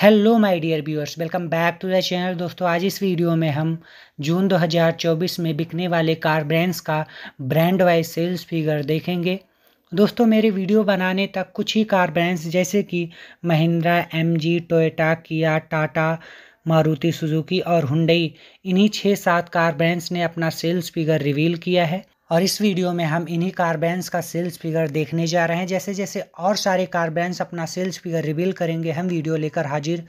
hello my dear viewers welcome back to the channel दोस्तों आज इस वीडियो में हम जून 2024 में बिकने वाले कार ब्रांड्स का ब्रांड वाइज सेल्स फिगर देखेंगे दोस्तों मेरे वीडियो बनाने तक कुछ ही कार ब्रांड्स जैसे कि Mahindra MG Toyota Kia Tata Maruti Suzuki और हुंडई इन्हीं छः सात कार ब्रांड्स ने अपना सेल्स फिगर रिवील किया है और इस वीडियो में हम इन्हीं कार का सेल्स फिगर देखने जा रहे हैं जैसे जैसे और सारे कार अपना सेल्स फिगर रिवील करेंगे हम वीडियो लेकर हाजिर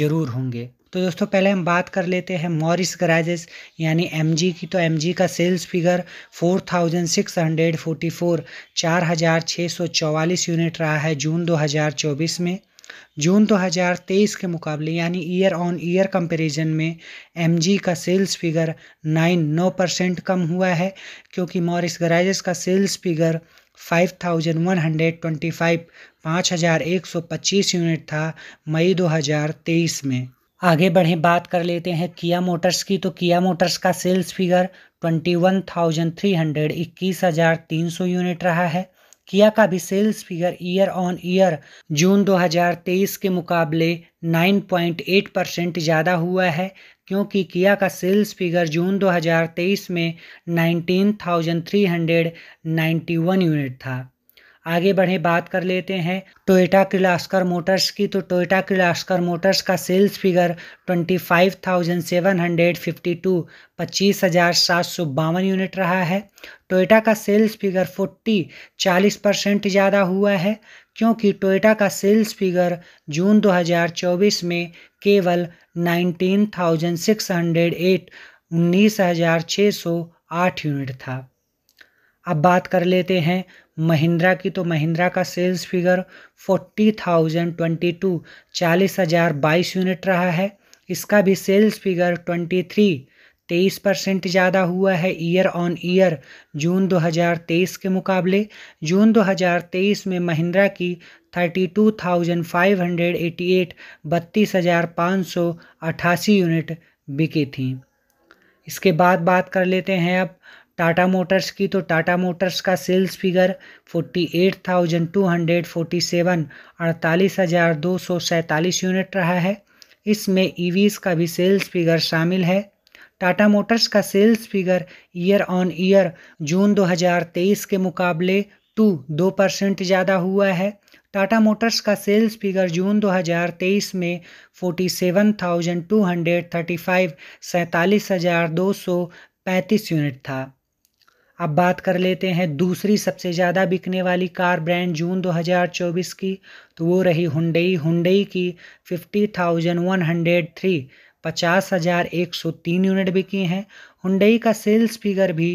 जरूर होंगे तो दोस्तों पहले हम बात कर लेते हैं मॉरिस ग्राइजेस यानी एमजी की तो एमजी का सेल्स फिगर 4644 4644 यूनिट रहा है जून 2024 में जून 2023 के मुकाबले यानी ईयर ऑन ईयर कंपैरिजन में एम का सेल्स फिगर नाइन नौ परसेंट कम हुआ है क्योंकि मॉरिस गराइजस का सेल्स फिगर 5,125 5,125 यूनिट था मई 2023 में आगे बढ़ें बात कर लेते हैं किया मोटर्स की तो किया मोटर्स का sales figure twenty one thousand three hundred इक्कीस हज़ार तीन सौ यूनिट रहा है किया का भी sales figure year on year June 2023 के मुकाबले 9.8 परसेंट ज़्यादा हुआ है क्योंकि किया का सेल्स फिगर जून 2023 में 19,391 यूनिट था आगे बढ़े बात कर लेते हैं टोयोटा क्लास्कर मोटर्स की तो टोयोटा क्लास्कर मोटर्स का sales figure twenty five thousand seven hundred fifty two पच्चीस हज़ार सात सौ बावन यूनिट रहा है टोयोटा का सेल्स फिगर फोर्टी चालीस परसेंट ज़्यादा हुआ है क्योंकि टोयोटा का सेल्स फिगर जून 2024 में केवल nineteen thousand six hundred eight उन्नीस हज़ार छः सौ आठ यूनिट था अब बात कर लेते हैं महिंद्रा की तो महिंद्रा का sales figure forty thousand twenty two चालीस हज़ार बाईस यूनिट रहा है इसका भी सेल्स फिगर ट्वेंटी थ्री तेईस परसेंट ज़्यादा हुआ है ईयर ऑन ईयर जून 2023 के मुकाबले जून 2023 में महिंद्रा की thirty two thousand five hundred eighty eight बत्तीस हजार पाँच सौ अट्ठासी यूनिट बिकी थी इसके बाद बात कर लेते हैं अब टाटा मोटर्स की तो टाटा मोटर्स का सेल्स फिगर 48,247 अड़तालीस यूनिट रहा है इसमें ईवीज e का भी सेल्स फिगर शामिल है टाटा मोटर्स का sales figure year on year June 2023 के मुकाबले टू दो परसेंट ज़्यादा हुआ है टाटा मोटर्स का सेल्स फिगर जून 2023 में 47,235 सैंतालीस हज़ार दो सौ पैंतीस यूनिट था अब बात कर लेते हैं दूसरी सबसे ज़्यादा बिकने वाली कार ब्रांड जून 2024 की तो वो रही हुंडई हुंडई की fifty thousand one hundred three पचास हज़ार एक सौ तीन यूनिट बिकी हैं हुंडई का सेल्स फिगर भी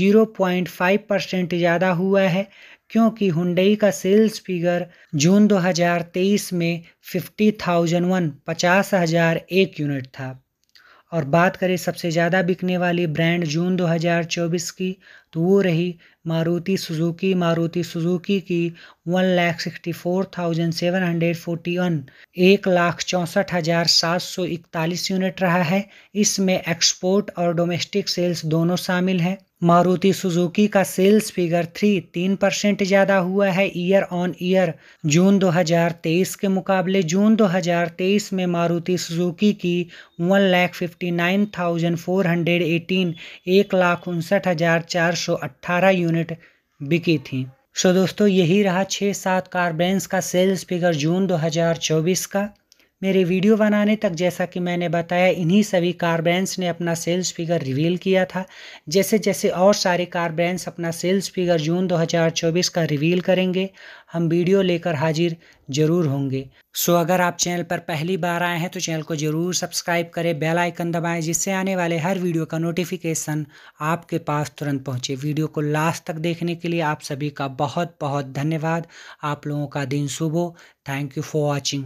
जीरो पॉइंट फाइव परसेंट ज़्यादा हुआ है क्योंकि हुंडई का सेल्स फिगर जून 2023 में फिफ्टी थाउजेंड वन पचास हज़ार एक यूनिट था और बात करें सबसे ज़्यादा बिकने वाली ब्रांड जून 2024 की तो वो रही मारुति सुजुकी मारुति सुजुकी की one lakh sixty four thousand seven hundred forty one एक लाख चौंसठ हज़ार सात सौ इकतालीस यूनिट रहा है इसमें एक्सपोर्ट और डोमेस्टिक सेल्स दोनों शामिल हैं मारुति सुजुकी का सेल्स फिगर थ्री तीन परसेंट ज़्यादा हुआ है ईयर ऑन ईयर जून 2023 के मुकाबले जून 2023 में मारुति सुजुकी की one lakh fifty nine thousand four hundred eighteen एक लाख उनसठ हज़ार चार सौ अट्ठारह यूनिट यूनिट बिकी थी सो दोस्तों यही रहा छः सात कारबेंस का सेल्स फिगर जून 2024 का मेरे वीडियो बनाने तक जैसा कि मैंने बताया इन्हीं सभी कार ब्रांड्स ने अपना सेल्स फिगर रिवील किया था जैसे जैसे और सारे कार ब्रांड्स अपना सेल्स फिगर जून 2024 का रिवील करेंगे हम वीडियो लेकर हाजिर ज़रूर होंगे सो अगर आप चैनल पर पहली बार आए हैं तो चैनल को ज़रूर सब्सक्राइब करें बेल आइकन दबाएं जिससे आने वाले हर वीडियो का नोटिफिकेशन आपके पास तुरंत पहुंचे वीडियो को लास्ट तक देखने के लिए आप सभी का बहुत बहुत धन्यवाद आप लोगों का दिन शुभ हो थैंक यू फॉर वॉचिंग